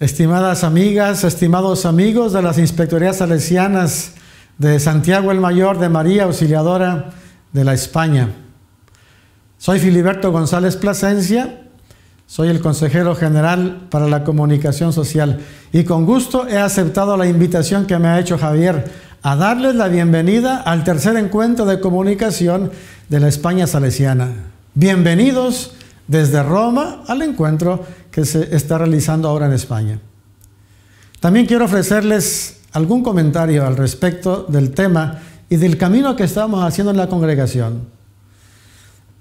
Estimadas amigas, estimados amigos de las Inspectorías Salesianas de Santiago el Mayor de María Auxiliadora de la España. Soy Filiberto González Plasencia, soy el consejero general para la comunicación social y con gusto he aceptado la invitación que me ha hecho Javier a darles la bienvenida al tercer encuentro de comunicación de la España Salesiana. Bienvenidos desde Roma al encuentro que se está realizando ahora en España. También quiero ofrecerles algún comentario al respecto del tema y del camino que estamos haciendo en la congregación.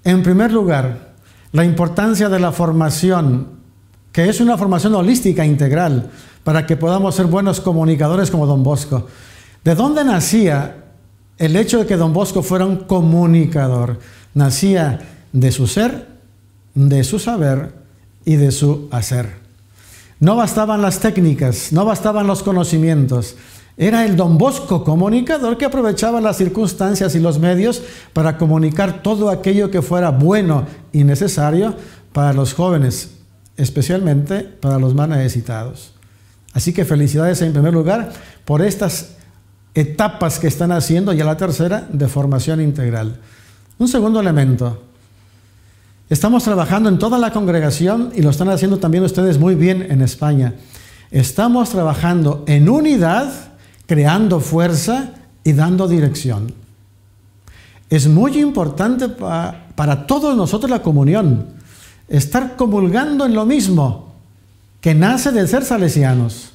En primer lugar, la importancia de la formación, que es una formación holística integral, para que podamos ser buenos comunicadores como don Bosco. ¿De dónde nacía el hecho de que don Bosco fuera un comunicador? Nacía de su ser, de su saber y de su hacer. No bastaban las técnicas, no bastaban los conocimientos. Era el don Bosco comunicador que aprovechaba las circunstancias y los medios para comunicar todo aquello que fuera bueno y necesario para los jóvenes, especialmente para los más necesitados. Así que felicidades en primer lugar por estas etapas que están haciendo, ya la tercera, de formación integral. Un segundo elemento, Estamos trabajando en toda la congregación y lo están haciendo también ustedes muy bien en España. Estamos trabajando en unidad, creando fuerza y dando dirección. Es muy importante para todos nosotros la comunión, estar comulgando en lo mismo que nace de ser salesianos.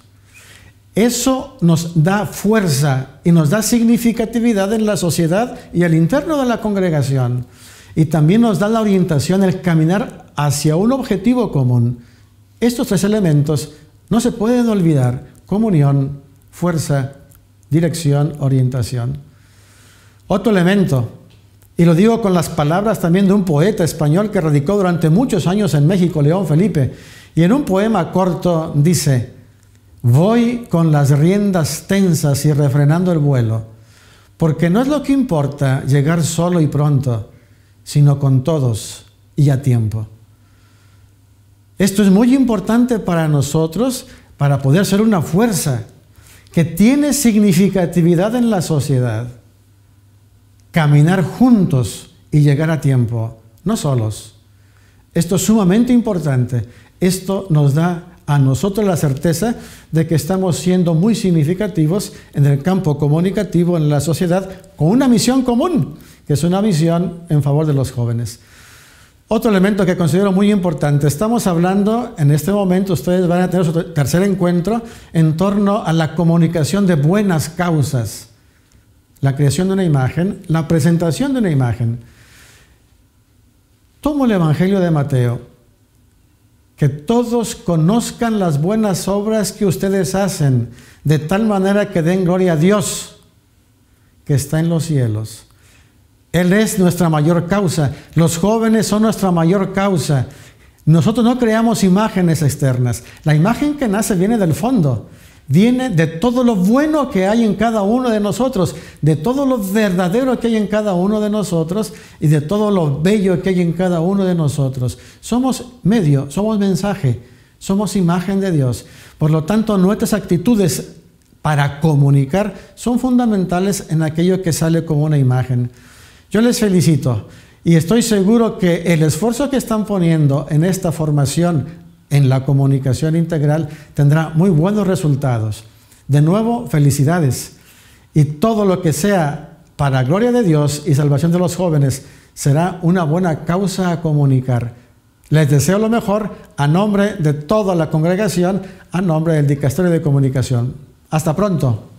Eso nos da fuerza y nos da significatividad en la sociedad y al interno de la congregación y también nos da la orientación el caminar hacia un objetivo común. Estos tres elementos no se pueden olvidar, comunión, fuerza, dirección, orientación. Otro elemento, y lo digo con las palabras también de un poeta español que radicó durante muchos años en México, León Felipe, y en un poema corto dice, voy con las riendas tensas y refrenando el vuelo, porque no es lo que importa llegar solo y pronto, sino con todos y a tiempo. Esto es muy importante para nosotros para poder ser una fuerza que tiene significatividad en la sociedad. Caminar juntos y llegar a tiempo, no solos. Esto es sumamente importante. Esto nos da a nosotros la certeza de que estamos siendo muy significativos en el campo comunicativo, en la sociedad, con una misión común, que es una misión en favor de los jóvenes. Otro elemento que considero muy importante, estamos hablando en este momento, ustedes van a tener su tercer encuentro en torno a la comunicación de buenas causas, la creación de una imagen, la presentación de una imagen. Tomo el Evangelio de Mateo, que todos conozcan las buenas obras que ustedes hacen, de tal manera que den gloria a Dios que está en los cielos. Él es nuestra mayor causa. Los jóvenes son nuestra mayor causa. Nosotros no creamos imágenes externas. La imagen que nace viene del fondo viene de todo lo bueno que hay en cada uno de nosotros, de todo lo verdadero que hay en cada uno de nosotros y de todo lo bello que hay en cada uno de nosotros. Somos medio, somos mensaje, somos imagen de Dios. Por lo tanto, nuestras actitudes para comunicar son fundamentales en aquello que sale como una imagen. Yo les felicito y estoy seguro que el esfuerzo que están poniendo en esta formación en la comunicación integral tendrá muy buenos resultados. De nuevo, felicidades. Y todo lo que sea para gloria de Dios y salvación de los jóvenes será una buena causa a comunicar. Les deseo lo mejor a nombre de toda la congregación, a nombre del Dicasterio de Comunicación. Hasta pronto.